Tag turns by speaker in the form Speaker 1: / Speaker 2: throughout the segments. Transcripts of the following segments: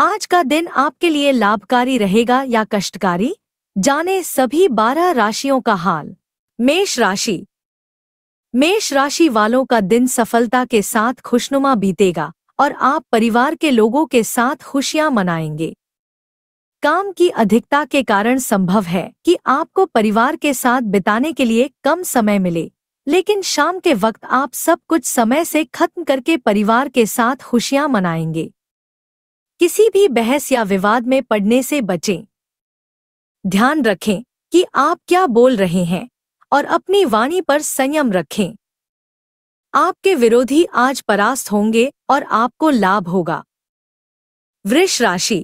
Speaker 1: आज का दिन आपके लिए लाभकारी रहेगा या कष्टकारी जाने सभी बारह राशियों का हाल मेष राशि मेष राशि वालों का दिन सफलता के साथ खुशनुमा बीतेगा और आप परिवार के लोगों के साथ खुशियां मनाएंगे काम की अधिकता के कारण संभव है कि आपको परिवार के साथ बिताने के लिए कम समय मिले लेकिन शाम के वक्त आप सब कुछ समय से खत्म करके परिवार के साथ खुशियां मनाएंगे किसी भी बहस या विवाद में पड़ने से बचें ध्यान रखें कि आप क्या बोल रहे हैं और अपनी वाणी पर संयम रखें आपके विरोधी आज परास्त होंगे और आपको लाभ होगा वृष राशि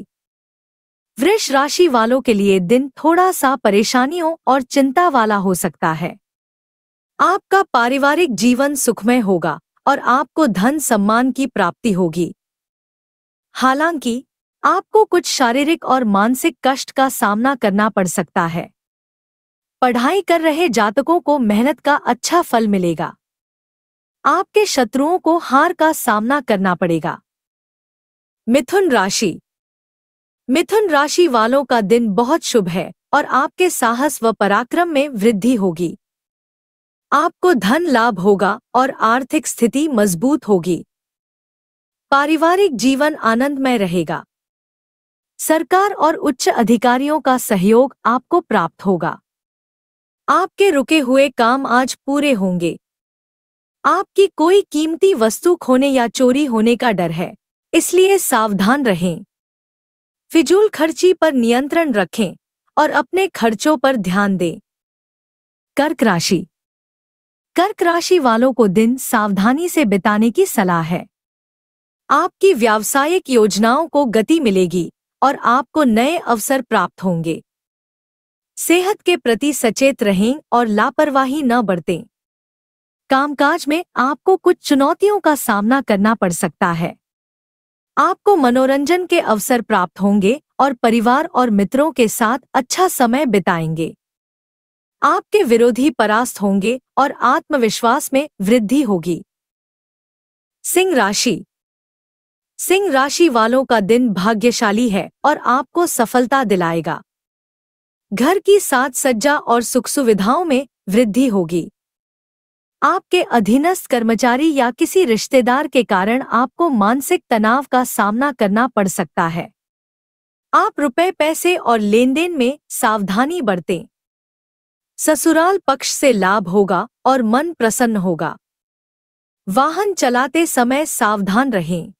Speaker 1: वृष राशि वालों के लिए दिन थोड़ा सा परेशानियों और चिंता वाला हो सकता है आपका पारिवारिक जीवन सुखमय होगा और आपको धन सम्मान की प्राप्ति होगी हालांकि आपको कुछ शारीरिक और मानसिक कष्ट का सामना करना पड़ सकता है पढ़ाई कर रहे जातकों को मेहनत का अच्छा फल मिलेगा आपके शत्रुओं को हार का सामना करना पड़ेगा मिथुन राशि मिथुन राशि वालों का दिन बहुत शुभ है और आपके साहस व पराक्रम में वृद्धि होगी आपको धन लाभ होगा और आर्थिक स्थिति मजबूत होगी पारिवारिक जीवन आनंदमय रहेगा सरकार और उच्च अधिकारियों का सहयोग आपको प्राप्त होगा आपके रुके हुए काम आज पूरे होंगे आपकी कोई कीमती वस्तु खोने या चोरी होने का डर है इसलिए सावधान रहें फिजूल खर्ची पर नियंत्रण रखें और अपने खर्चों पर ध्यान दें कर्क राशि कर्क राशि वालों को दिन सावधानी से बिताने की सलाह है आपकी व्यावसायिक योजनाओं को गति मिलेगी और आपको नए अवसर प्राप्त होंगे सेहत के प्रति सचेत रहें और लापरवाही न बरतें कामकाज में आपको कुछ चुनौतियों का सामना करना पड़ सकता है आपको मनोरंजन के अवसर प्राप्त होंगे और परिवार और मित्रों के साथ अच्छा समय बिताएंगे आपके विरोधी परास्त होंगे और आत्मविश्वास में वृद्धि होगी सिंह राशि सिंह राशि वालों का दिन भाग्यशाली है और आपको सफलता दिलाएगा घर की साज सज्जा और सुख सुविधाओं में वृद्धि होगी आपके अधीनस्थ कर्मचारी या किसी रिश्तेदार के कारण आपको मानसिक तनाव का सामना करना पड़ सकता है आप रुपए पैसे और लेन देन में सावधानी बरतें ससुराल पक्ष से लाभ होगा और मन प्रसन्न होगा वाहन चलाते समय सावधान रहें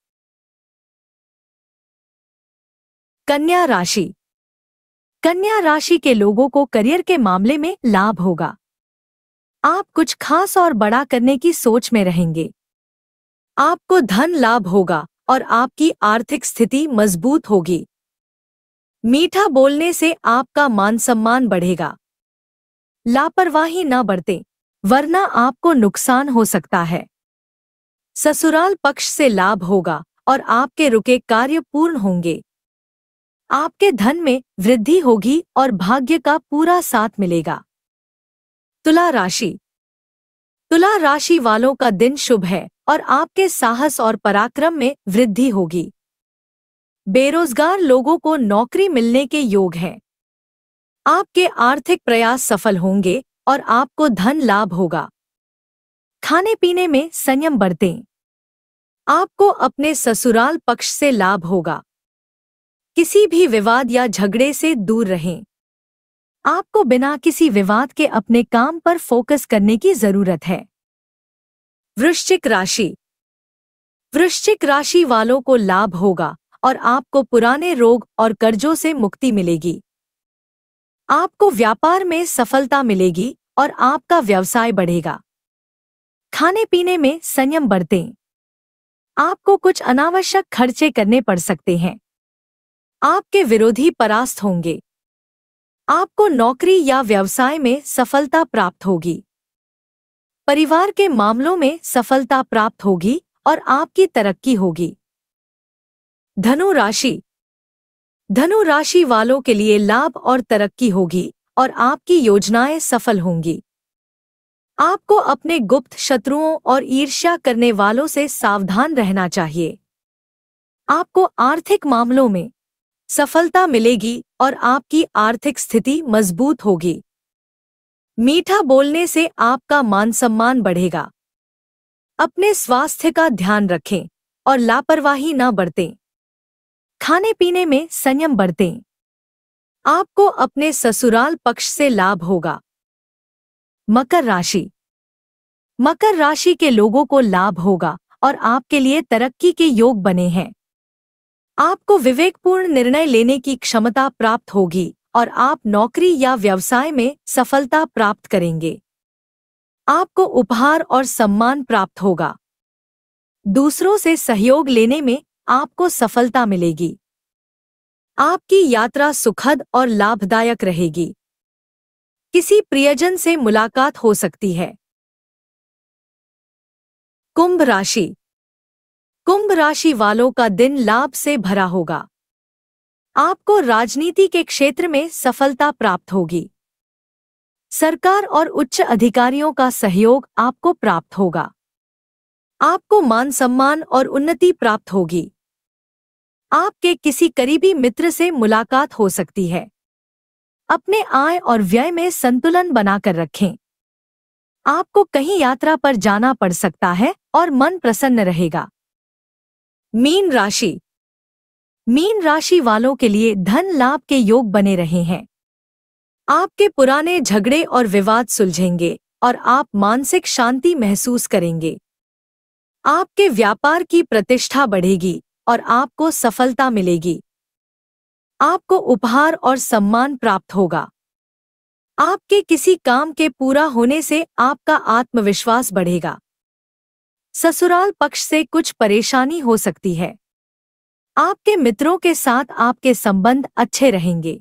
Speaker 1: कन्या राशि कन्या राशि के लोगों को करियर के मामले में लाभ होगा आप कुछ खास और बड़ा करने की सोच में रहेंगे आपको धन लाभ होगा और आपकी आर्थिक स्थिति मजबूत होगी मीठा बोलने से आपका मान सम्मान बढ़ेगा लापरवाही ना बरतें वरना आपको नुकसान हो सकता है ससुराल पक्ष से लाभ होगा और आपके रुके कार्य पूर्ण होंगे आपके धन में वृद्धि होगी और भाग्य का पूरा साथ मिलेगा तुला राशि तुला राशि वालों का दिन शुभ है और आपके साहस और पराक्रम में वृद्धि होगी बेरोजगार लोगों को नौकरी मिलने के योग हैं आपके आर्थिक प्रयास सफल होंगे और आपको धन लाभ होगा खाने पीने में संयम बरतें आपको अपने ससुराल पक्ष से लाभ होगा किसी भी विवाद या झगड़े से दूर रहें आपको बिना किसी विवाद के अपने काम पर फोकस करने की जरूरत है वृश्चिक राशि वृश्चिक राशि वालों को लाभ होगा और आपको पुराने रोग और कर्जों से मुक्ति मिलेगी आपको व्यापार में सफलता मिलेगी और आपका व्यवसाय बढ़ेगा खाने पीने में संयम बरतें आपको कुछ अनावश्यक खर्चे करने पड़ सकते हैं आपके विरोधी परास्त होंगे आपको नौकरी या व्यवसाय में सफलता प्राप्त होगी परिवार के मामलों में सफलता प्राप्त होगी और आपकी तरक्की होगी धनु राशि धनु राशि वालों के लिए लाभ और तरक्की होगी और आपकी योजनाएं सफल होंगी आपको अपने गुप्त शत्रुओं और ईर्ष्या करने वालों से सावधान रहना चाहिए आपको आर्थिक मामलों में सफलता मिलेगी और आपकी आर्थिक स्थिति मजबूत होगी मीठा बोलने से आपका मान सम्मान बढ़ेगा अपने स्वास्थ्य का ध्यान रखें और लापरवाही न बरतें खाने पीने में संयम बरतें आपको अपने ससुराल पक्ष से लाभ होगा मकर राशि मकर राशि के लोगों को लाभ होगा और आपके लिए तरक्की के योग बने हैं आपको विवेकपूर्ण निर्णय लेने की क्षमता प्राप्त होगी और आप नौकरी या व्यवसाय में सफलता प्राप्त करेंगे आपको उपहार और सम्मान प्राप्त होगा दूसरों से सहयोग लेने में आपको सफलता मिलेगी आपकी यात्रा सुखद और लाभदायक रहेगी किसी प्रियजन से मुलाकात हो सकती है कुंभ राशि कुंभ राशि वालों का दिन लाभ से भरा होगा आपको राजनीति के क्षेत्र में सफलता प्राप्त होगी सरकार और उच्च अधिकारियों का सहयोग आपको प्राप्त होगा आपको मान सम्मान और उन्नति प्राप्त होगी आपके किसी करीबी मित्र से मुलाकात हो सकती है अपने आय और व्यय में संतुलन बनाकर रखें आपको कहीं यात्रा पर जाना पड़ सकता है और मन प्रसन्न रहेगा मीन राशि मीन राशि वालों के लिए धन लाभ के योग बने रहे हैं आपके पुराने झगड़े और विवाद सुलझेंगे और आप मानसिक शांति महसूस करेंगे आपके व्यापार की प्रतिष्ठा बढ़ेगी और आपको सफलता मिलेगी आपको उपहार और सम्मान प्राप्त होगा आपके किसी काम के पूरा होने से आपका आत्मविश्वास बढ़ेगा ससुराल पक्ष से कुछ परेशानी हो सकती है आपके मित्रों के साथ आपके संबंध अच्छे रहेंगे